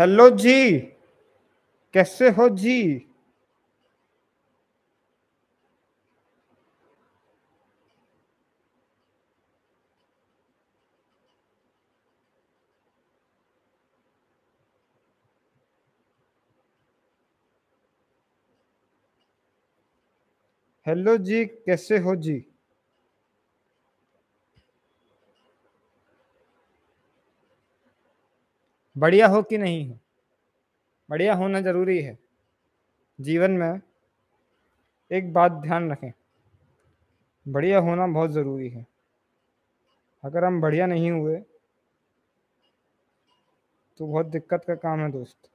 Hello जी कैसे हो जी hello जी कैसे हो जी बढ़िया हो कि नहीं हो बढ़िया होना ज़रूरी है जीवन में एक बात ध्यान रखें बढ़िया होना बहुत ज़रूरी है अगर हम बढ़िया नहीं हुए तो बहुत दिक्कत का काम है दोस्त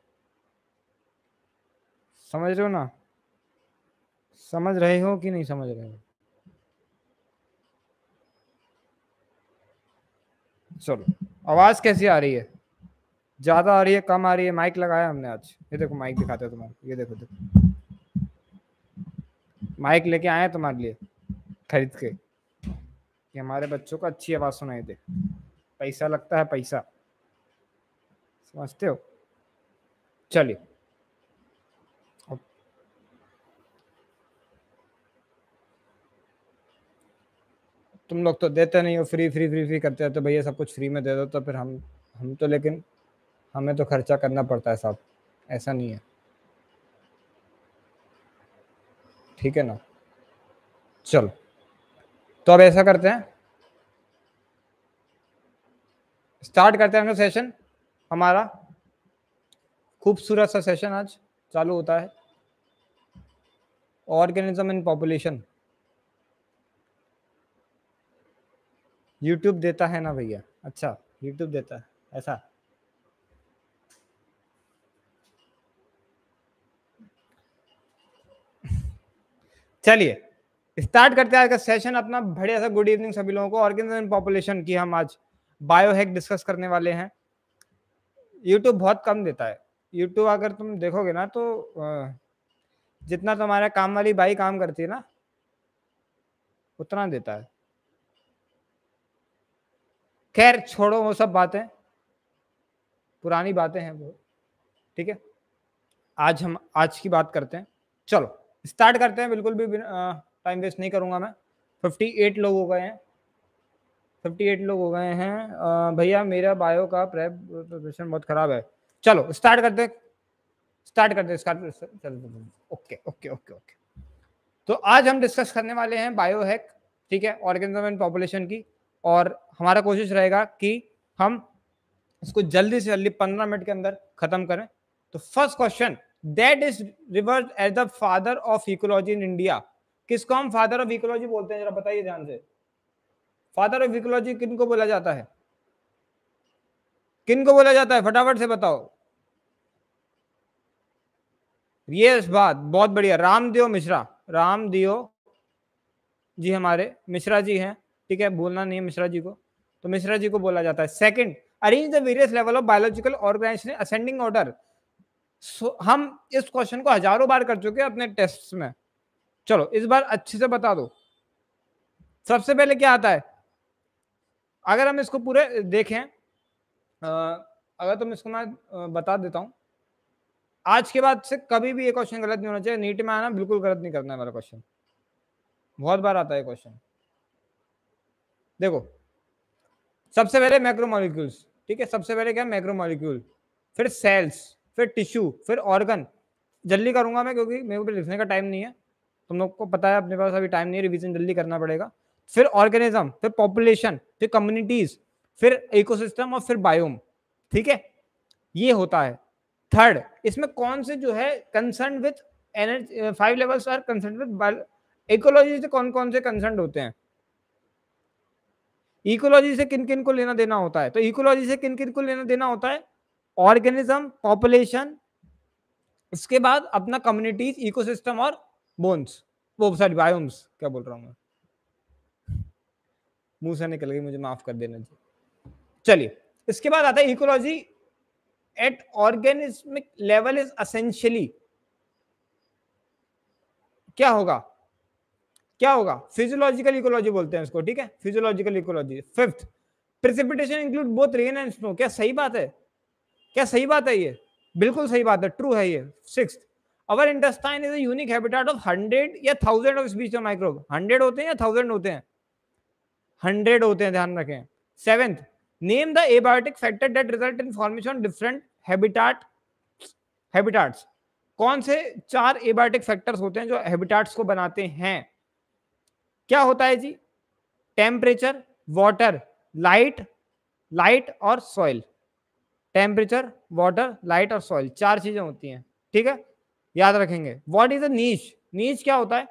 समझ रहे हो ना समझ रहे हो कि नहीं समझ रहे हो चलो आवाज़ कैसी आ रही है ज्यादा आ रही है कम आ रही है माइक लगाया हमने आज ये देखो माइक दिखाते हैं तुम्हारे ये देखो देखो माइक लेके आए तुम्हारे लिए खरीद के कि हमारे बच्चों को अच्छी आवाज सुनाई दे पैसा लगता है पैसा समझते हो चलिए तुम लोग तो देते नहीं हो फ्री फ्री फ्री फ्री करते हो तो भैया सब कुछ फ्री में दे दो तो फिर हम हम तो लेकिन हमें तो खर्चा करना पड़ता है साहब ऐसा नहीं है ठीक है ना चलो तो अब ऐसा करते हैं स्टार्ट करते हैं हम सेशन हमारा खूबसूरत सा सेशन आज चालू होता है ऑर्गेनिज्म इन पॉपुलेशन यूट्यूब देता है ना भैया अच्छा यूट्यूब देता है ऐसा चलिए स्टार्ट करते हैं आज का सेशन अपना बढ़िया सा गुड इवनिंग सभी लोगों को ऑर्गेनाइजेशन पॉपुलेशन की हम आज बायोहैक डिस्कस करने वाले हैं यूट्यूब बहुत कम देता है यूट्यूब अगर तुम देखोगे ना तो जितना तुम्हारा काम वाली बाई काम करती है ना उतना देता है खैर छोड़ो वो सब बातें पुरानी बातें हैं वो ठीक है आज हम आज की बात करते हैं चलो स्टार्ट करते हैं बिल्कुल भी टाइम वेस्ट नहीं करूँगा मैं फिफ्टी एट लोग हो गए हैं फिफ्टी एट लोग हो गए हैं भैया मेरा बायो का प्रेपरेशन बहुत ख़राब है चलो स्टार्ट करते स्टार्ट करते start okay okay okay okay तो आज हम डिस्कस करने वाले हैं हैक ठीक है ऑर्गेनिज्म एंड पॉपुलेशन की और हमारा कोशिश रहेगा कि हम इसको जल्दी से जल्दी पंद्रह मिनट के अंदर ख़त्म करें तो first question that is reverse as the father of ecology in India किसको हम फादर ऑफ इकोलॉजी बोलते हैं जरा बताइए ध्यान से फादर ऑफ इकोलॉजी किन को बोला जाता है किन को बोला जाता है फटाफट से बताओ ये इस बात बहुत बढ़िया रामदेव मिश्रा रामदेव जी हमारे मिश्रा जी हैं ठीक है बोलना नहीं है मिश्रा जी को तो मिश्रा जी को बोला जाता है second arrange the various level of biological organisation ascending order हम इस क्वेश्चन को हजारों बार कर चुके हैं अपने टेस्ट में चलो इस बार अच्छे से बता दो सबसे पहले क्या आता है अगर हम इसको पूरे देखें अगर तुम इसको मैं बता देता हूँ आज के बाद से कभी भी ये क्वेश्चन गलत नहीं होना चाहिए नीट में आना बिल्कुल गलत नहीं करना है मेरा क्वेश्चन बहुत बार आता है क्वेश्चन देखो सबसे पहले मैक्रोमोलिक्यूल्स ठीक है सबसे पहले क्या मैक्रोमोलिक्यूल फिर सेल्स फिर टिश्यू फिर ऑर्गन जल्दी करूंगा मैं क्योंकि मेरे को लिखने का टाइम नहीं है तुम लोग को पता है अपने पास अभी टाइम नहीं है रिविजन जल्दी करना पड़ेगा फिर ऑर्गेनिज्म फिर पॉपुलेशन फिर कम्युनिटीज फिर इकोसिस्टम और फिर बायोम ठीक है ये होता है थर्ड इसमें कौन से जो है concern with energy five levels are concern with ecology से कौन कौन से कंसर्न होते हैं इकोलॉजी से किन किन को लेना देना होता है तो इकोलॉजी से किन किन को लेना देना होता है ऑर्गेनिज्म पॉपुलेशन इसके बाद अपना कम्युनिटीज इकोसिस्टम और बोन्स वो सॉरी बायोम्स क्या बोल रहा हूँ मैं मुंह से निकल गई मुझे माफ कर देना जी चलिए इसके बाद आता है ecology at organismic level is essentially क्या होगा क्या होगा फिजियोलॉजिकल इकोलॉजी बोलते हैं इसको ठीक है physiological ecology fifth precipitation include both rain and snow क्या सही बात है क्या सही बात है ये बिल्कुल सही बात है ट्रू है ये six our intestine is a habitat of hundred या thousand of species microbe hundred होते हैं या थाउजेंड होते हैं हंड्रेड होते हैं ध्यान रखें seventh name the abiotic factor that result in formation different habitat habitats कौन से चार एबायोटिक फैक्टर्स होते हैं जो हैबिटाट्स को बनाते हैं क्या होता है जी टेम्परेचर वाटर लाइट लाइट और सॉइल टेम्परेचर वाटर लाइट और सॉइल चार चीजें होती हैं ठीक है याद रखेंगे वॉट इज अ नीच नीच क्या होता है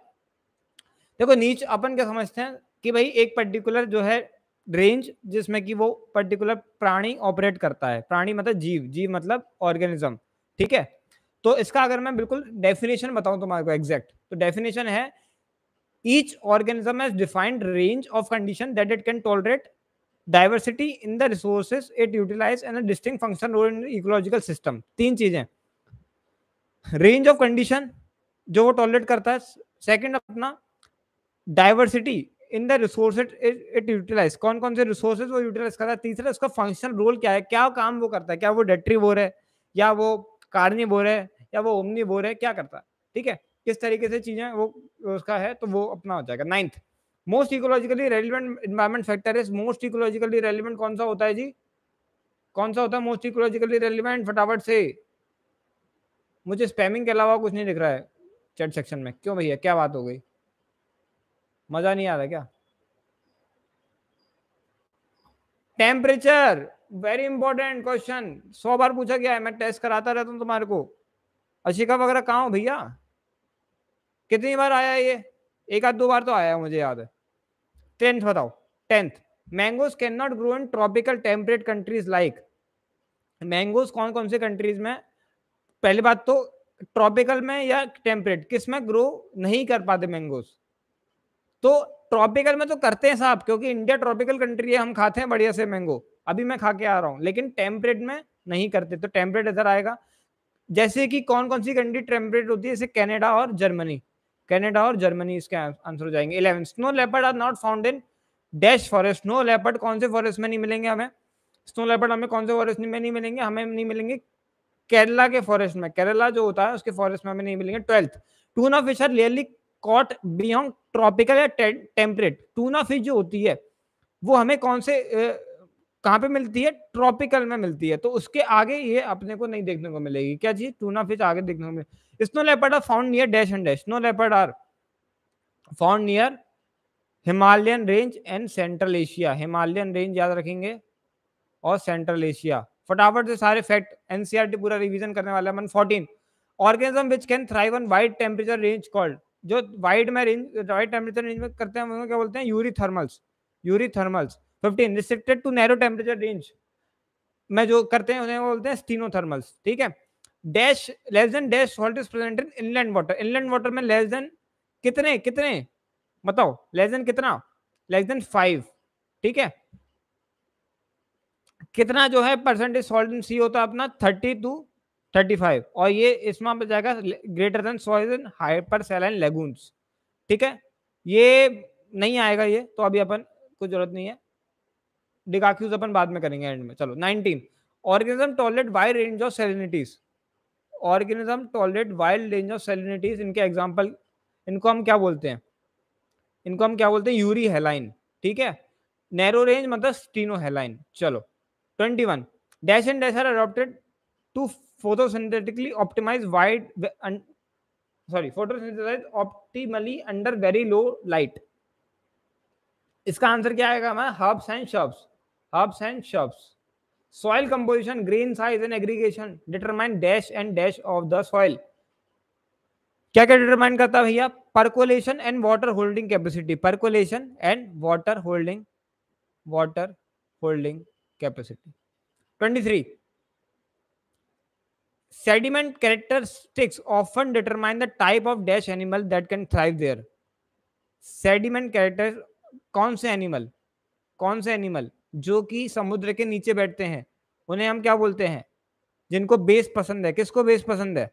देखो नीच अपन क्या समझते हैं कि भाई एक पर्टिकुलर जो है रेंज जिसमें कि वो पर्टिकुलर प्राणी ऑपरेट करता है प्राणी मतलब जीव जीव मतलब ऑर्गेनिज्म ठीक है तो इसका अगर मैं बिल्कुल डेफिनेशन बताऊं तुम्हारे को एग्जैक्ट तो डेफिनेशन है each organism defined range of condition that it can tolerate diversity in the resources it utilise and distinct function role in ecological system तीन चीजें रेंज ऑफ कंडीशन जो वो टॉलरेट करता है सेकेंड अपना diversity in the resource it utilise कौन कौन से रिसोर्सेज वो यूटिलाइज करता है तीसरा उसका फंक्शनल रोल क्या है क्या काम वो करता है क्या वो डेट्री बोर है या वो कार्नी बोर है या वो ओमनी बोर है क्या करता है ठीक है किस तरीके से चीजें वो उसका है तो वो अपना हो जाएगा ninth most ecologically relevant environment factor is most ecologically relevant कौन सा होता है जी कौन सा होता है मोस्ट इकोलॉजिकली रेलिवेंट फटाफट से मुझे स्पैमिंग के अलावा कुछ नहीं दिख रहा है चैट सेक्शन में क्यों भैया क्या बात हो गई मजा नहीं आ रहा क्या टेम्परेचर वेरी इंपॉर्टेंट क्वेश्चन सौ बार पूछा गया है मैं टेस्ट कराता रहता हूँ तुम्हारे को अशिका वगैरह कहाँ हो भैया कितनी बार आया ये एक आध दो बार तो आया मुझे याद है टेंथ बताओ tenth mangoes can not grow in tropical temperate countries like mangoes कौन कौन से कंट्रीज में पहली बात तो ट्रॉपिकल में या टेम्परेट किस में ग्रो नहीं कर पाते मैंगोज तो ट्रॉपिकल में तो करते हैं साहब क्योंकि इंडिया ट्रॉपिकल कंट्री है हम खाते हैं बढ़िया से मैंगो अभी मैं खा के आ रहा हूँ लेकिन टेम्परेट में नहीं करते तो टेम्परेट इधर आएगा जैसे कि कौन कौन सी कंट्री टेम्परेट होती है जैसे कैनेडा और जर्मनी कनाडा और जर्मनी इसके आंसर हो जाएंगे eleven snow leopard are not found in dash forest snow leopard कौन से फॉरेस्ट में नहीं मिलेंगे हमें स्नो लेपर्ड हमें कौन से फॉरेस्ट में नहीं मिलेंगे हमें नहीं मिलेंगे केरला के फॉरेस्ट में केरला जो होता है उसके फॉरेस्ट में हमें नहीं मिलेंगे twelfth tuna fish are rarely caught beyond tropical या टेम्परेट टूना फिश जो होती है वो हमें कौन से कहाँ पे मिलती है ट्रॉपिकल में मिलती है तो उसके आगे ये अपने को नहीं देखने को मिलेगी क्या चीज टूना फिश आगे देखने को मिलेगी snow leopard are found near dash and dash snow leopard are found near Himalayan range and central Asia Himalayan range याद रखेंगे और सेंट्रल एशिया फटाफट से सारे फैक्ट एनसीआर e पूरा रिविजन करने वाला है मन fourteen organism which can thrive on wide temperature range called जो वाइड में रेंज वाइड टेम्परेचर रेंज में करते हैं क्या बोलते हैं eurythermals eurythermals fifteen restricted to narrow temperature range में जो करते हैं उन्हें बोलते हैं स्टीनो थर्मल्स ठीक है dash less than dash salt is present in inland water inland water में लेस देन कितने कितने बताओ लेस देन कितना लेस देन फाइव ठीक है कितना जो है परसेंटेज सॉल्ट इन सी होता है अपना थर्टी टू थर्टी फाइव और ये इसमें पे जाएगा greater than salt in hypersaline lagoons ठीक है ये नहीं आएगा ये तो अभी अपन को जरूरत नहीं है डिकाक्यूज अपन बाद में करेंगे एंड में चलो nineteen organism tolerate wide range of salinities organism tolerate wild range of salinities इनके एग्जाम्पल इनको हम क्या बोलते हैं इनको हम क्या बोलते हैं यूरी हेलाइन ठीक है नैरो रेंज मतलब स्टीनो हेलाइन चलो twenty one dash and dash are adopted to photosynthetically optimise wide sorry photosynthesise optimally under very low light इसका आंसर क्या आएगा हमारा herbs and shrubs herbs and shrubs soil composition grain size and aggregation determine dash and dash of the soil क्या क्या determine करता है भैया percolation and water holding capacity percolation and water holding water holding capacity 23 sediment characteristics often determine the type of dash animal that can thrive there sediment character कौन से animal कौन से animal जो कि समुद्र के नीचे बैठते हैं उन्हें हम क्या बोलते हैं जिनको बेस पसंद है किसको बेस पसंद है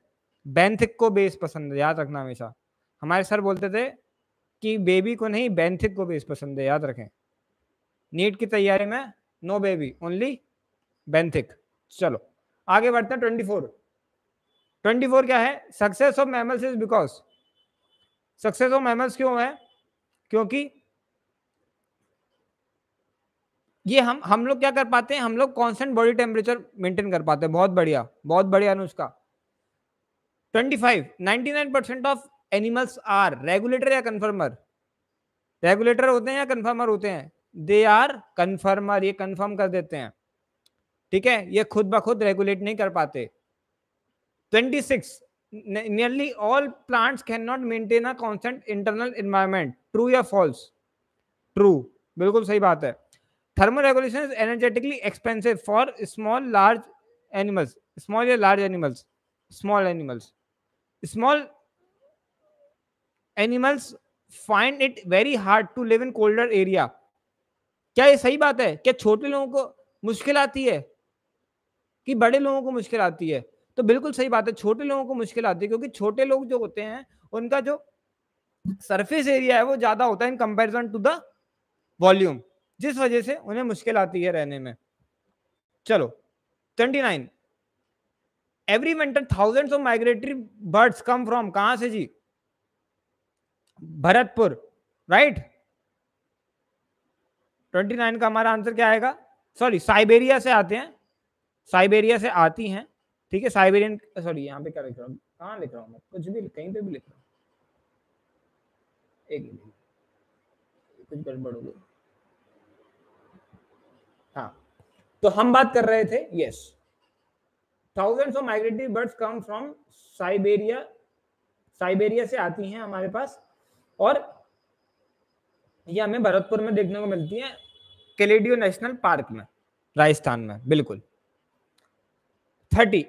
बैंथिक को बेस पसंद है याद रखना हमेशा हमारे सर बोलते थे कि बेबी को नहीं बैंथिक को बेस पसंद है याद रखें नीट की तैयारी में नो बेबी ओनली बैंथिक चलो आगे बढ़ते हैं ट्वेंटी फोर ट्वेंटी फोर क्या है success of mammals is because success of mammals क्यों है क्योंकि ये हम हम लोग क्या कर पाते हैं हम लोग कॉन्स्टेंट बॉडी टेम्परेचर मेंटेन कर पाते हैं बहुत बढ़िया बहुत बढ़िया Anushka ninety nine percent of animals are regulator या कन्फर्मर रेगुलेटर होते हैं या कन्फर्मर होते हैं दे आर कन्फर्मर ये कन्फर्म कर देते हैं ठीक है ये खुद ब खुद रेगुलेट नहीं कर पाते twenty six nearly all plants can not maintain a constant internal environment true या फॉल्स ट्रू बिल्कुल सही बात है thermal regulation is energetically expensive for small large animals small या large animals small animals small animals find it very hard to live in colder area क्या ये सही बात है क्या छोटे लोगों को मुश्किल आती है कि बड़े लोगों को मुश्किल आती है तो बिल्कुल सही बात है छोटे लोगों को मुश्किल आती है क्योंकि छोटे लोग जो होते हैं उनका जो सरफेस एरिया है वो ज्यादा होता है in comparison to the volume जिस वजह से उन्हें मुश्किल आती है रहने में चलो twenty nine every winter thousands of migratory birds come from कहां से जी भरतपुर राइट ट्वेंटी नाइन का हमारा आंसर क्या आएगा सॉरी साइबेरिया से आते हैं साइबेरिया से आती हैं ठीक है साइबेरियन सॉरी यहां पे क्या लिख रहा हूं कहां लिख रहा हूं मैं कुछ भी कहीं पे भी लिख रहा हूं एक मिनट कुछ गड़बड़ हो गया हाँ तो हम बात कर रहे थे yes thousands of migratory birds come from Siberia Siberia से आती हैं हमारे पास और ये हमें भरतपुर में देखने को मिलती है केलेडियो नेशनल पार्क में राजस्थान में बिल्कुल thirty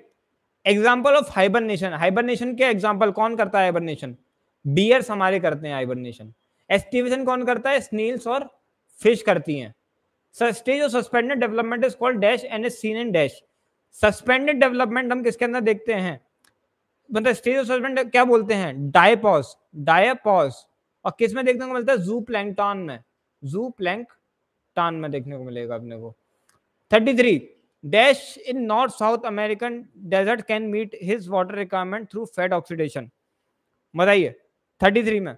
example of hibernation hibernation के एग्जाम्पल कौन करता है हाइबरनेशन बियर्स हमारे करते हैं हाइबरनेशन एस्टिवेशन कौन करता है स्नील्स और फिश करती हैं stage of suspended development is called dash and is seen in dash suspended development हम किसके अंदर देखते हैं मतलब स्टेज ऑफ सस्पेंड क्या बोलते हैं डायपॉस डायपॉस और किस में देखने को मिलता है जू प्लैंकटॉन में जू प्लैंकटॉन में देखने को मिलेगा अपने को thirty three dash in North South American desert can meet his water requirement through fat oxidation बताइए थर्टी थ्री में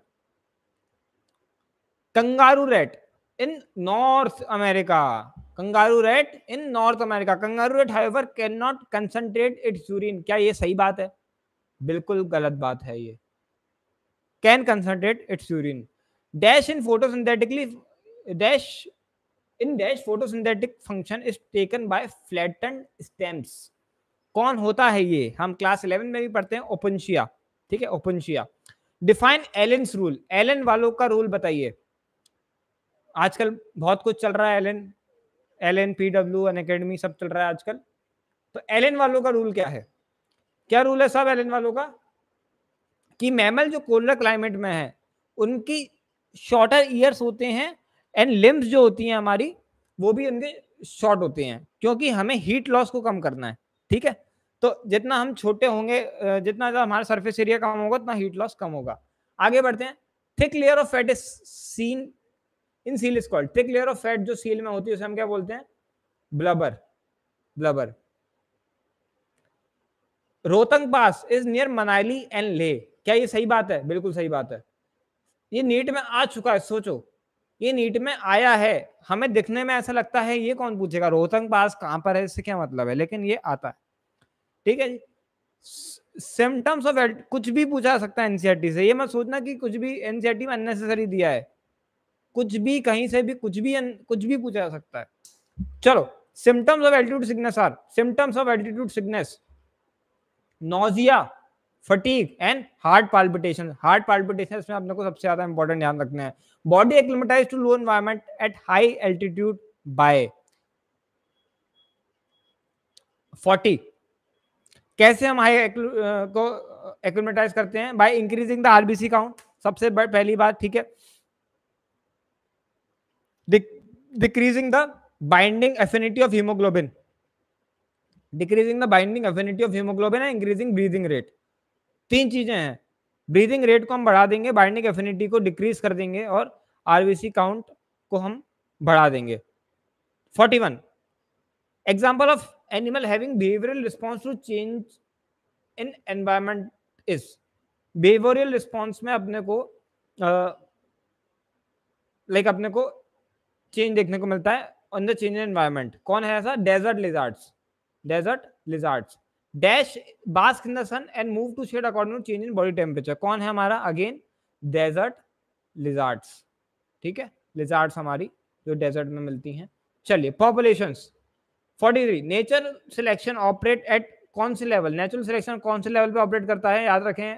kangaroo rat in North America kangaroo rat in North America kangaroo rat rat, can not concentrate its urine. क्या ये सही बात है बिल्कुल गलत बात है ये can concentrate its urine dash in photosynthetically dash in dash photosynthetic function is taken by flat stems कौन होता है ये हम क्लास इलेवन में भी पढ़ते हैं ओपनशिया ठीक है Opuntia define Allen's rule Allen वालों का रूल बताइए आजकल बहुत कुछ चल रहा है L N L N P W N academy सब चल रहा है आजकल तो एल एन वालों का रूल क्या है क्या रूल है सब एल एन वालों का कि मैमल जो कोल्डर क्लाइमेट में है उनकी शॉर्टर ईयर्स होते हैं एंड लिम्स जो होती हैं हमारी वो भी उनके शॉर्ट होते हैं क्योंकि हमें हीट लॉस को कम करना है ठीक है तो जितना हम छोटे होंगे जितना हमारा सरफेस एरिया कम होगा उतना हीट लॉस कम होगा आगे बढ़ते हैं thick layer of fat is seen in seal is called thick layer of fat जो सील में होती है उसे हम क्या बोलते हैं blubber blubber Rohtang pass is near Manali and Leh क्या ये सही बात है बिल्कुल सही बात है ये नीट में आ चुका है सोचो ये नीट में आया है हमें दिखने में ऐसा लगता है ये कौन पूछेगा रोहतंग पास कहां पर है इससे क्या मतलब है लेकिन ये आता है ठीक है जी सिम्टम्स ऑफ कुछ भी पूछा सकता है एनसीआरटी e से ये मत सोचना कि कुछ भी एनसीआरटी e में अननेसेसरी दिया है कुछ भी कहीं से भी कुछ भी कुछ भी पूछा जा सकता है चलो symptoms of altitude sickness are symptoms of altitude sickness nausea fatigue and heart palpitation heart palpitation इसमें आपने को सबसे ज्यादा इंपॉर्टेंट ध्यान रखना है body acclimatise to low environment at high altitude by 40 कैसे हम हाई को एक्लिमेटाइज करते हैं by increasing the RBC count सबसे पहली बात ठीक है decreasing the binding affinity of hemoglobin decreasing the binding affinity of hemoglobin and increasing breathing rate तीन चीजें हैं ब्रीदिंग रेट को हम बढ़ा देंगे बाइंडिंग एफिनिटी को डिक्रीज कर देंगे और आरबीसी काउंट को हम बढ़ा देंगे 41 example of animal having behavioural response to change in environment is behavioural response में अपने को लाइक uh, like अपने को चेंज देखने को मिलता है ऑन द चेंज एनवायरमेंट कौन है ऐसा desert lizards desert lizards dash bask in the sun and move to shade according to change in body temperature कौन है हमारा अगेन डेजर्ट लिजार्ड्स ठीक है लिजार्ड्स हमारी जो डेजर्ट में मिलती हैं चलिए population forty three nature selection operate at कौन से लेवल नेचुरल सिलेक्शन कौन से लेवल पे ऑपरेट करता है याद रखें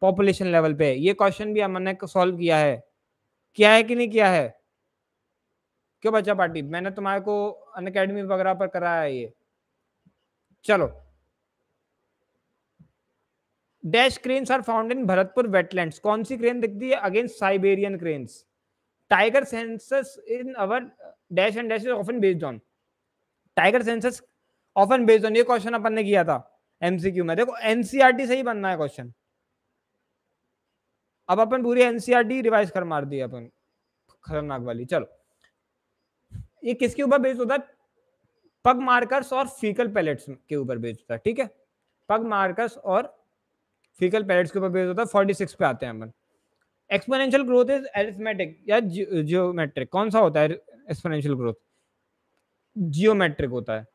पॉपुलेशन लेवल पे ये क्वेश्चन भी हमने सॉल्व किया है क्या है कि नहीं किया है क्यों बच्चा पार्टी मैंने तुम्हारे को अन अकेडमी वगैरह पर कराया ये चलो dash cranes are found in Bharatpur wetland कौन सी क्रेन दिखती है against Siberian cranes tiger census in our dash and dash is often based on tiger census often based on ये क्वेश्चन अपन ने किया था एमसीक्यू में देखो एनसीआरटी से ही बनना है क्वेश्चन अब अपन पूरी एनसीआरटी रिवाइज e कर मार दी अपन खतरनाक वाली चलो ये किसके ऊपर बेस्ड होता है पग मार्कर्स और फीकल पैलेट्स के ऊपर बेस्ड होता है ठीक है पग मार्कर्स और फीकल पैलेट्स के ऊपर बेस्ड होता है फोर्टी सिक्स पे आते हैं अपन एक्सपोनेंशियल ग्रोथ इज एरिथमेटिक या जियोमेट्रिक कौन सा होता है एक्सपोनेंशियल ग्रोथ जियोमेट्रिक होता है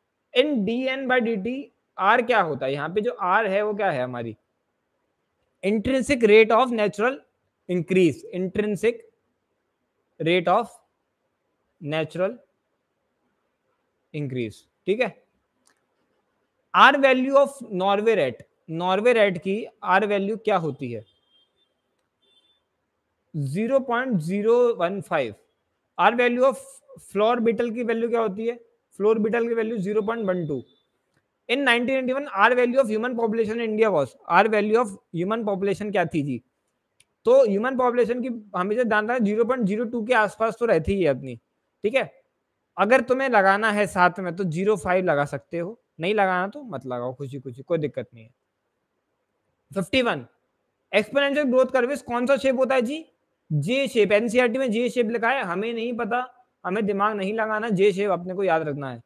in d N by D T r क्या होता है यहाँ पे जो आर है वो क्या है हमारी intrinsic rate of natural increase intrinsic rate of natural increase ठीक है r value of Norway rat Norway rat की आर वैल्यू क्या होती है 0.015 r value of flour beetle की वैल्यू क्या होती है फ्लोर बिटल की value 0.12 in 1991 r value of human population India was r value of human population क्या थी जी तो ह्यूमन पॉपुलेशन की हमेशा जानता है जीरो पॉइंट जीरो टू के आसपास तो रहती ही है अपनी ठीक है अगर तुम्हें लगाना है साथ में तो जीरो फाइव लगा सकते हो नहीं लगाना तो मत लगाओ खुशी खुशी कोई दिक्कत नहीं है fifty one exponential growth curves कौन सा शेप होता है जी जे शेप एनसीआरटी में जे शेप लिखा है हमें नहीं पता हमें दिमाग नहीं लगाना जे शेप अपने को याद रखना है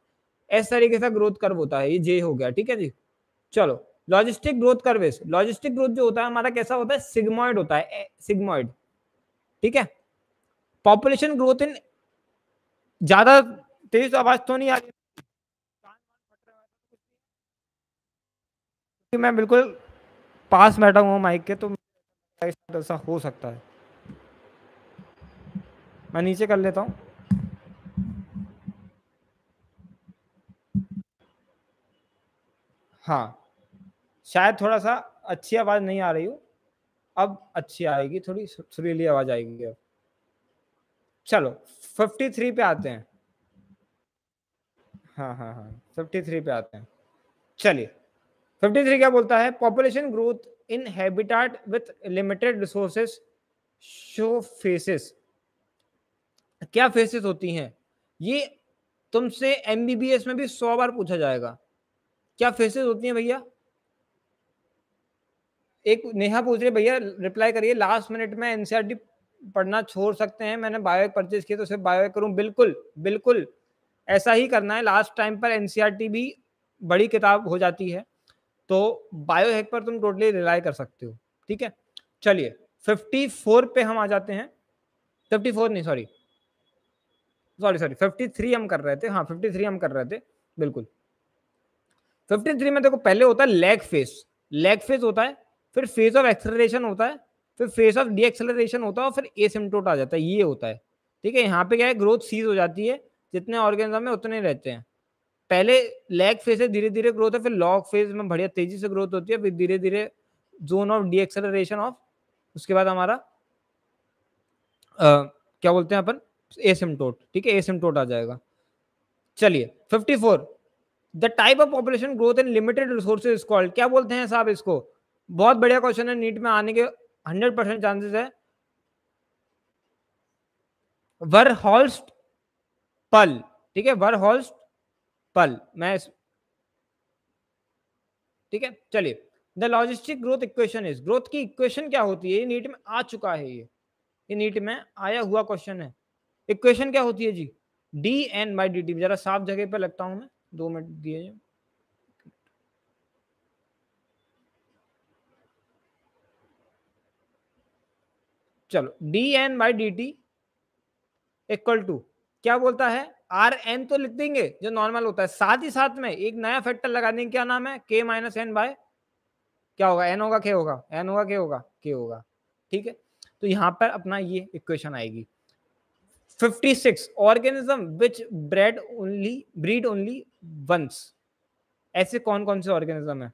इस तरीके से ग्रोथ कर्व होता है ये जे हो गया ठीक है जी चलो logistic growth curves logistic growth जो होता है हमारा कैसा होता है सिग्मोइड होता है सिग्मोइड ठीक है पॉपुलेशन ग्रोथ इन ज्यादा तेज आवाज तो नहीं आ रही कि मैं बिल्कुल पास बैठा हुआ माइक के तो ऐसा हो सकता है मैं नीचे कर लेता हूँ हाँ शायद थोड़ा सा अच्छी आवाज़ नहीं आ रही हो अब अच्छी आएगी थोड़ी सुरीली आवाज़ आएगी अब चलो फिफ्टी थ्री पे आते हैं हाँ हाँ हाँ फिफ्टी थ्री पे आते हैं चलिए फिफ्टी थ्री क्या बोलता है population growth in habitat with limited resources show phases क्या फेसेस होती हैं ये तुमसे एमबीबीएस में भी सौ बार पूछा जाएगा क्या फेसेस होती हैं भैया एक नेहा पूछ रही भैया रिप्लाई करिए लास्ट मिनट में एनसीआरटी पढ़ना छोड़ सकते हैं मैंने बायो परचेज किया तो सिर्फ बायो करूँ बिल्कुल बिल्कुल ऐसा ही करना है लास्ट टाइम पर एन e भी बड़ी किताब हो जाती है तो बायो हैक पर तुम टोटली रिलाई कर सकते हो ठीक है चलिए 54 पे हम आ जाते हैं 54 नहीं सॉरी सॉरी सॉरी 53 हम कर रहे थे हाँ 53 हम कर रहे थे बिल्कुल 53 में देखो पहले होता है लेग फेस लेग फेस होता है फिर फेज ऑफ एक्सलेशन होता है फिर फेस ऑफ डी एक्सेलरेशन होता है और फिर एसिम्टोट आ जाता है ये होता है ठीक है यहाँ पे क्या है ग्रोथ सीज हो जाती है जितने ऑर्गेनिज्म है उतने रहते हैं पहले लैग फेज से धीरे धीरे ग्रोथ है फिर लॉग फेज में बढ़िया तेजी से ग्रोथ होती है फिर धीरे धीरे zone of deceleration of उसके बाद हमारा आ, क्या बोलते हैं अपन एसिम्टोट ठीक है एसिम्टोट आ जाएगा चलिए 54 the type of population growth in limited resources called क्या बोलते हैं साहब इसको बहुत बढ़िया क्वेश्चन है नीट में आने के हंड्रेड परसेंट चांसेस है वर हॉल्स्ट पल ठीक है वर हॉल्स्ट पल मैं ठीक है चलिए the logistic growth equation is growth की इक्वेशन क्या होती है ये नीट में आ चुका है ये ये नीट में आया हुआ क्वेश्चन है इक्वेशन क्या होती है जी d N by D t जरा साफ जगह पे लगता हूं मैं दो मिनट दिए चलो d N by D t equal to क्या बोलता है आर एन तो लिख देंगे जो नॉर्मल होता है साथ ही साथ में एक नया फैक्टर लगा देंगे क्या नाम है के माइनस एन बाय क्या होगा एन होगा के होगा एन होगा के होगा के होगा ठीक है तो यहां पर अपना ये इक्वेशन आएगी 56 six organism which bred only breed only once ऐसे कौन कौन से ऑर्गेनिज्म है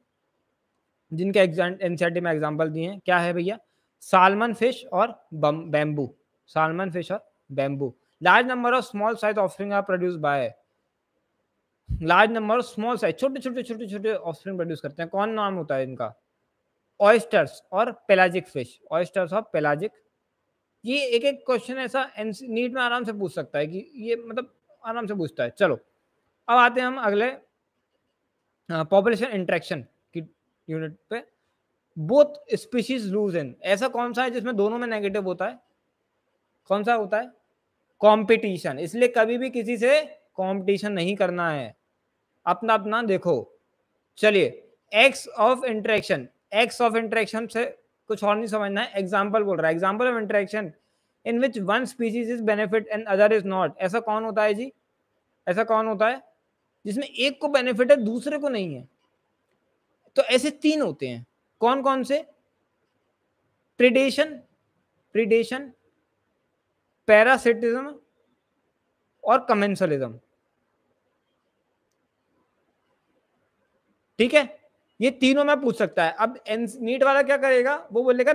जिनके एग्जाम एनसीआर में एग्जाम्पल दिए हैं क्या है भैया सालमन फिश और बैम्बू सालमन फिश और bamboo large number of small size offering are produce by large number of small size छोटे छोटे छोटे छोटे ऑफरिंग प्रोड्यूस करते हैं कौन नाम होता है इनका ऑयस्टर्स और पेलाजिक फिश ऑयस्टर्स और पेलाजिक ये एक एक क्वेश्चन ऐसा नीट में आराम से पूछ सकता है कि ये मतलब आराम से पूछता है चलो अब आते हैं हम अगले पॉपुलेशन इंट्रैक्शन की यूनिट पे बोथ स्पीशीज लूज इन ऐसा कौन सा है जिसमें दोनों में नेगेटिव होता है कौन सा होता है कंपटीशन इसलिए कभी भी किसी से कंपटीशन नहीं करना है अपना अपना देखो चलिए X of interaction X of interaction से कुछ और नहीं समझना है एग्जाम्पल बोल रहा है example of interaction in which one species is benefit and other is not ऐसा कौन होता है जी ऐसा कौन होता है जिसमें एक को बेनिफिट है दूसरे को नहीं है तो ऐसे तीन होते हैं कौन कौन से प्रिडेशन प्रिडेशन पैरासिटिज्म और कमेंसलिज्म ठीक है ये तीनों में पूछ सकता है अब नीट वाला क्या करेगा वो बोलेगा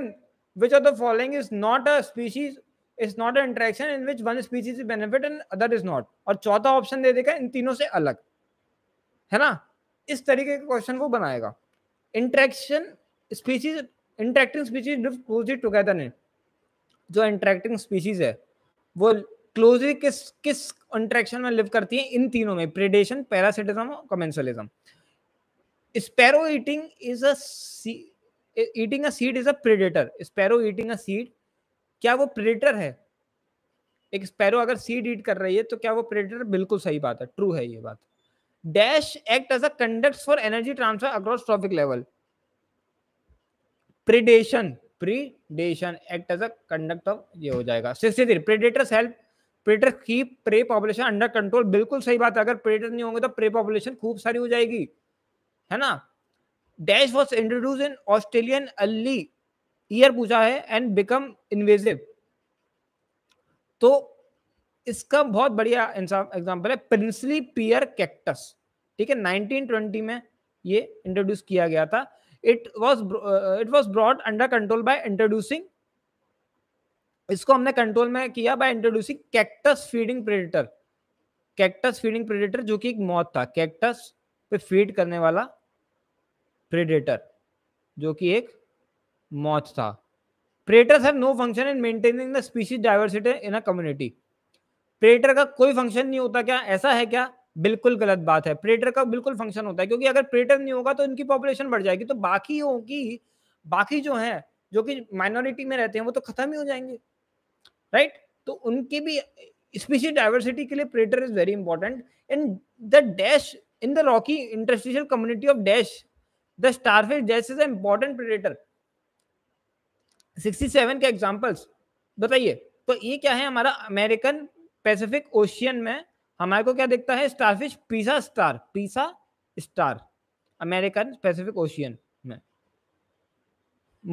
which of the following is not a species is not a interaction in which one species is benefit and other is not और चौथा ऑप्शन दे देगा इन तीनों से अलग है ना इस तरीके के क्वेश्चन को बनाएगा interaction species interacting species live closely together ने जो इंटरेक्टिंग स्पीसीज है वो क्लोजली किस किस इंटरेक्शन में लिव करती है इन तीनों में प्रेडेशन पैरासिटिज्म और commensalism sparrow eating is a eating a seed is a predator sparrow eating a seed क्या वो प्रेडेटर है एक स्पैरो अगर सीड ईट कर रही है तो क्या वो प्रेडेटर बिल्कुल सही बात है ट्रू है ये बात dash act as a conduct for energy transfer across trophic level predation predation act as a conduct of ये हो जाएगा प्रेडेटर्स हेल्प प्रेडेटर की प्रे पॉपुलेशन अंडर कंट्रोल बिल्कुल सही बात है अगर प्रेडेटर नहीं होंगे तो प्रे पॉपुलेशन खूब सारी हो जाएगी है ना dash was introduce in Australian early year पूछा है एंड बिकम इन्वेजिव तो इसका बहुत बढ़िया एग्जाम्पल है प्रिंसली पियर कैक्टस ठीक है 1920 में ये इंट्रोड्यूस किया गया था it was it was broad under control by introducing इसको हमने कंट्रोल में किया by introducing cactus feeding predator cactus feeding predator जो कि एक मौत था कैक्टस पे फीड करने वाला प्रेडेटर जो कि एक मौत था predators have no function in maintaining the species diversity in a community predator का कोई फंक्शन नहीं होता क्या ऐसा है क्या बिल्कुल गलत बात है प्रेटर का बिल्कुल फंक्शन होता है क्योंकि अगर प्रेटर नहीं होगा तो इनकी पॉपुलेशन बढ़ जाएगी तो बाकी होगी बाकी जो है जो कि माइनॉरिटी में रहते हैं वो तो खत्म ही हो जाएंगे राइट तो उनके भी स्पीशीज डाइवर्सिटी के लिए predator is very important and the dash in the rocky interstitial community of dash the starfish dash is predator sixty seven के एग्जाम्पल्स बताइए तो ये क्या है हमारा अमेरिकन पैसिफिक ओशियन में हमारे को क्या दिखता है स्टारफिश पीसा स्टार पीसा स्टार अमेरिकन पैसिफिक ओशियन में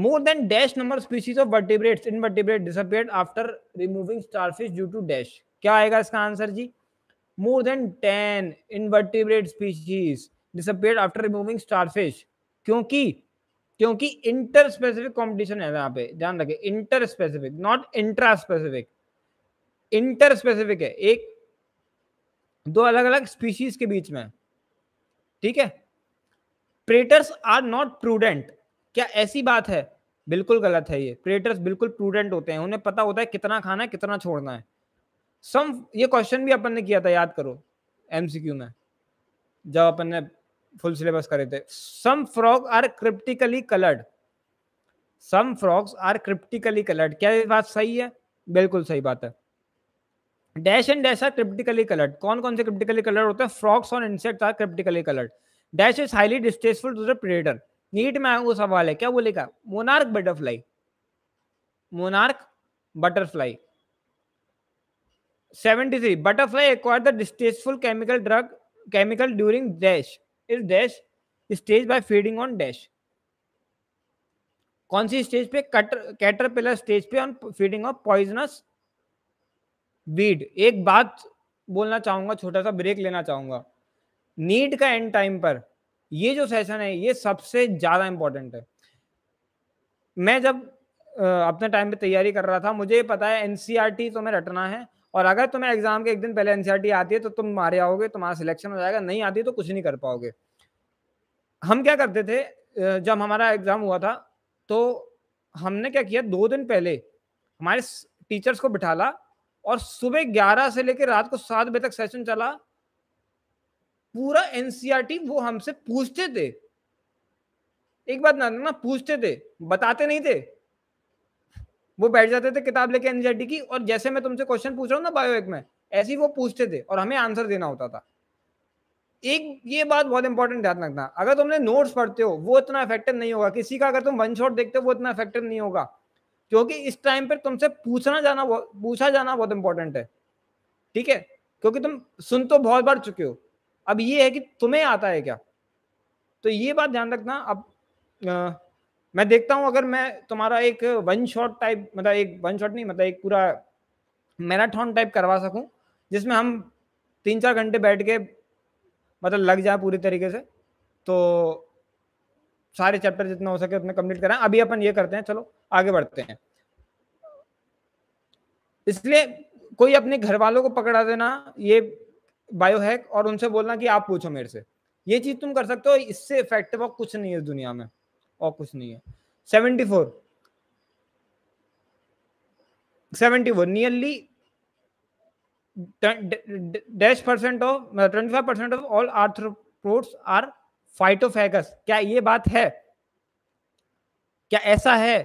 more than dash number species of vertebrates invertebrate disappeared after removing starfish due to dash क्या आएगा इसका आंसर जी more than ten invertebrate species disappeared after removing starfish क्योंकि क्योंकि inter interspecific competition है यहाँ पे ध्यान रखें interspecific not intraspecific interspecific है एक दो अलग अलग स्पीशीज के बीच में ठीक है प्रेटर्स आर नॉट प्रूडेंट क्या ऐसी बात है बिल्कुल गलत है ये प्रेटर्स बिल्कुल प्रूडेंट होते हैं उन्हें पता होता है कितना खाना है कितना छोड़ना है सम ये क्वेश्चन भी अपन ने किया था याद करो एमसीक्यू में जब अपन ने फुल सिलेबस करे थे some frog are cryptically coloured some frogs are cryptically coloured क्या ये बात सही है बिल्कुल सही बात है dash and dash are cryptically coloured कौन कौन से क्रिप्टिकली कलर होते हैं फ्रॉक्स और insect are cryptically coloured dash is highly distasteful to the predator NEET में आया वो सवाल है क्या बोलेगा monarch butterfly monarch butterfly 73 butterfly acquire the distasteful chemical drug chemical during dash is dash stage by feeding on dash कौन सी stage पे कटर कैटरपिलर स्टेज पे on feeding of poisonous weed एक बात बोलना चाहूंगा छोटा सा ब्रेक लेना चाहूंगा नीड का एंड टाइम पर ये जो सेशन है ये सबसे ज्यादा इंपॉर्टेंट है मैं जब अपने टाइम पे तैयारी कर रहा था मुझे पता है एनसीईआरटी e तुम्हें तो रटना है और अगर तुम्हें एग्जाम के एक दिन पहले एनसीईआरटी e आती है तो तुम मारे आओगे तुम्हारा सिलेक्शन हो जाएगा नहीं आती तो कुछ नहीं कर पाओगे हम क्या करते थे जब हमारा एग्जाम हुआ था तो हमने क्या किया दो दिन पहले हमारे टीचर्स को बिठाला और सुबह 11 से लेकर रात को सात बजे तक सेशन चला पूरा एनसीआरटी e वो हमसे पूछते थे एक बात ना ना पूछते थे बताते नहीं थे वो बैठ जाते थे किताब लेके एनसीआरटी e की और जैसे मैं तुमसे क्वेश्चन पूछ रहा हूँ ना बायोएक में ऐसे ही वो पूछते थे और हमें आंसर देना होता था एक ये बात बहुत इंपॉर्टेंट ध्यान रखना अगर तुमने नोट्स पढ़ते हो वो इतना इफेक्टिव नहीं होगा किसी का अगर तुम वन शॉट देखते हो वो इतना इफेक्टिव नहीं होगा क्योंकि इस टाइम पर तुमसे पूछना जाना पूछा जाना बहुत इंपॉर्टेंट है ठीक है क्योंकि तुम सुन तो बहुत बार चुके हो अब ये है कि तुम्हें आता है क्या तो ये बात ध्यान रखना अब आ, मैं देखता हूँ अगर मैं तुम्हारा एक वन शॉट टाइप मतलब एक वन शॉट नहीं मतलब एक पूरा मैराथन टाइप करवा सकूँ जिसमें हम तीन चार घंटे बैठ के मतलब लग जाए पूरी तरीके से तो सारे चैप्टर जितना हो सके उतना कंप्लीट करें अभी अपन ये करते हैं चलो आगे बढ़ते हैं इसलिए कोई अपने घर वालों को पकड़ा देना ये बायोहैक और उनसे बोलना कि आप पूछो मेरे से ये चीज तुम कर सकते हो इससे इफेक्टिव और कुछ नहीं है दुनिया में और कुछ नहीं है seventy four seventy four nearly dash percent of twenty five percent of all आर्थ आर फाइटोफेगस क्या ये बात है क्या ऐसा है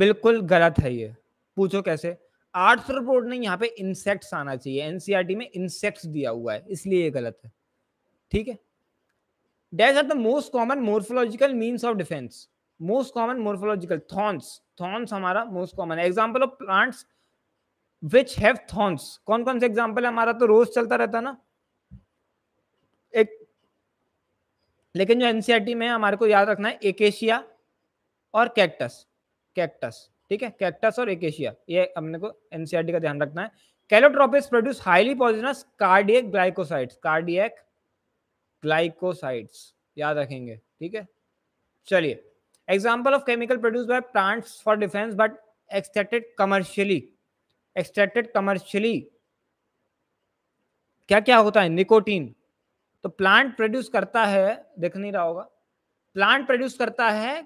बिल्कुल गलत है ये पूछो कैसे आर्ट्स रिपोर्ट नहीं यहाँ पे इंसेक्ट्स आना चाहिए एनसीआरटी e में इंसेक्ट्स दिया हुआ है इसलिए ये गलत है ठीक है these are the most common morphological means of defence most common morphological thorns thorns हमारा most common example of plants which have thorns कौन कौन से एग्जाम्पल है हमारा तो रोज चलता रहता ना एक लेकिन जो एनसीईआरटी e में हमारे को याद रखना है एकेशिया और कैक्टस कैक्टस ठीक है कैक्टस और एकेशिया ये हमने को एनसीईआरटी e का ध्यान रखना है calotropis produce highly poisonous cardiac glycosides cardiac glycosides याद रखेंगे ठीक है चलिए example of chemical produce by plants for defence but extracted commercially extracted commercially क्या क्या होता है निकोटीन तो प्लांट प्रोड्यूस करता है देख नहीं रहा होगा प्लांट प्रोड्यूस करता है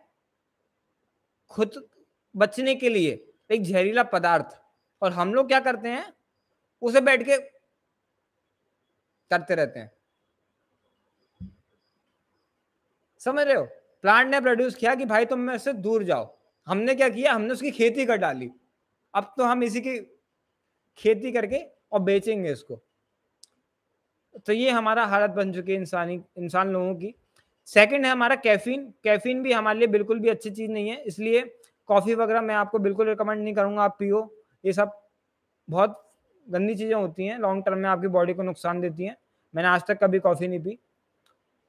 खुद बचने के लिए एक जहरीला पदार्थ और हम लोग क्या करते हैं उसे बैठ के करते रहते हैं समझ रहे हो प्लांट ने प्रोड्यूस किया कि भाई तुम मेरे से दूर जाओ हमने क्या किया हमने उसकी खेती कर डाली अब तो हम इसी की खेती करके और बेचेंगे इसको तो ये हमारा हालत बन चुकी है इंसानी इंसान लोगों की सेकंड है हमारा कैफीन कैफीन भी हमारे लिए बिल्कुल भी अच्छी चीज़ नहीं है इसलिए कॉफ़ी वगैरह मैं आपको बिल्कुल रिकमेंड नहीं करूँगा आप पियो ये सब बहुत गंदी चीज़ें होती हैं लॉन्ग टर्म में आपकी बॉडी को नुकसान देती हैं मैंने आज तक कभी कॉफ़ी नहीं पी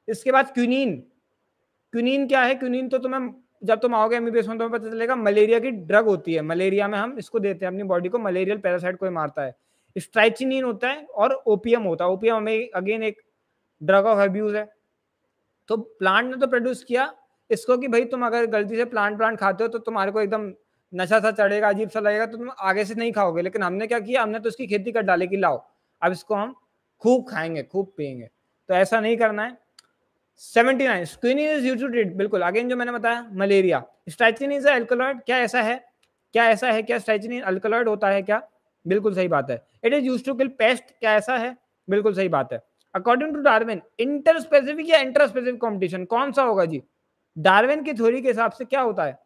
इसके बाद क्यूनिन क्यूनिन क्या है क्यूनिन तो तुम्हें जब तुम आओगे एम में तुम्हें पता चलेगा मलेरिया की ड्रग होती है मलेरिया में हम इसको देते हैं अपनी बॉडी को मलेरियल पैरासाइट कोई मारता है स्ट्राइचिनिन होता है और ओपीएम होता है ओपीएम हमें अगेन एक ड्रग ऑफ अब्यूज है तो प्लांट ने तो प्रोड्यूस किया इसको कि भाई तुम अगर गलती से प्लांट प्लांट खाते हो तो तुम्हारे को एकदम नशा सा चढ़ेगा अजीब सा लगेगा तो तुम आगे से नहीं खाओगे लेकिन हमने क्या किया हमने तो उसकी खेती कर डाली कि लाओ अब इसको हम खूब खाएंगे खूब पियेंगे तो ऐसा नहीं करना है seventy nine screening is you to treat बिल्कुल अगेन जो मैंने बताया मलेरिया स्ट्राइचिन इज अल्कोलॉइड क्या ऐसा है क्या ऐसा है क्या स्ट्राइचिन अल्कोलॉइड होता है क्या बिल्कुल सही बात है it is use to kill pest क्या ऐसा है बिल्कुल सही बात है according to Darwin interspecific या इंटर स्पेसिफिक कॉम्पिटिशन कौन सा होगा जी डार्विन की थ्योरी के हिसाब से क्या होता है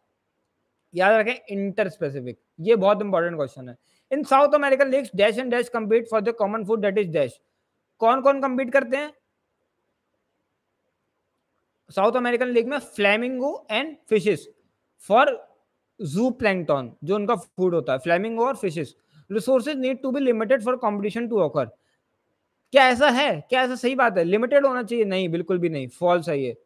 याद रखें इंटर स्पेसिफिक ये बहुत इंपॉर्टेंट क्वेश्चन है in South American lakes dash and dash compete for the common food that is dash कौन कौन कम्पीट करते हैं साउथ अमेरिकन लीग में flamingo and fishes for zooplankton जो उनका फूड होता है फ्लैमिंगो और fishes resources need to be limited for competition to occur क्या ऐसा है क्या ऐसा सही बात है लिमिटेड होना चाहिए नहीं बिल्कुल भी नहीं फॉल्स है ये